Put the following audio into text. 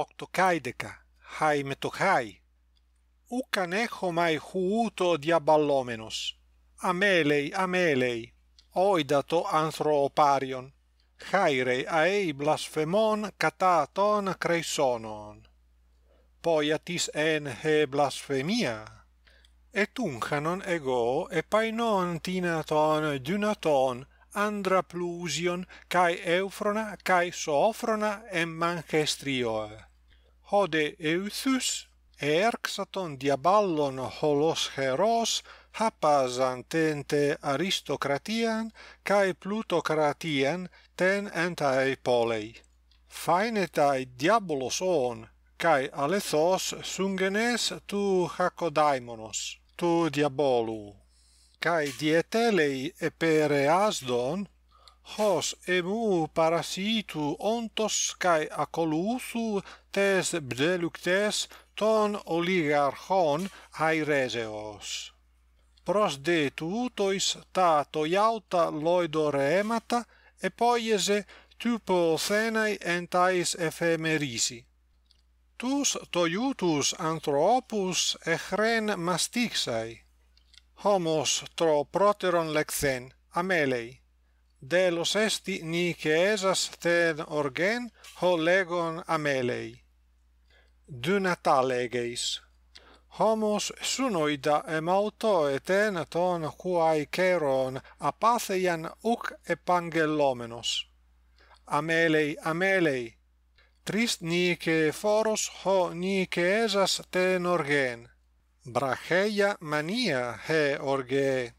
octo caideca hai meto hai u mai huuto di amelei amelei OIDATO dato anthro parion haire a e blasfemon kata ton kreisonon poi atis en he blasfemia et unhanon ego e painon tina dunaton andra plusion kai eufrona kai sofrona e Hode eusus erxaton diaballon holos heros hapasantente aristocratian kai plutocratian ten antipolei fine dai diabolos on kai alethos sungenes tu hako daimonos tu diabolu kai dietel ei hos emu parasitu ontos cae acolusu tes bdeluctes ton oligarchon aireseos. Pros de tutois ta toiauta loido reemata, e poiese tu po senai entais efemerisi. Tus toiutus anthropus e hren mastixai, homos tro proteron lexen, amelei de los esti nicesas ten orgen ho legon amelei du natalegeis homos sunoida emauto eten ton quae keron apatheian uc epangelomenos amelei amelei trist nice foros ho nicesas ten orgen Braheia mania he orge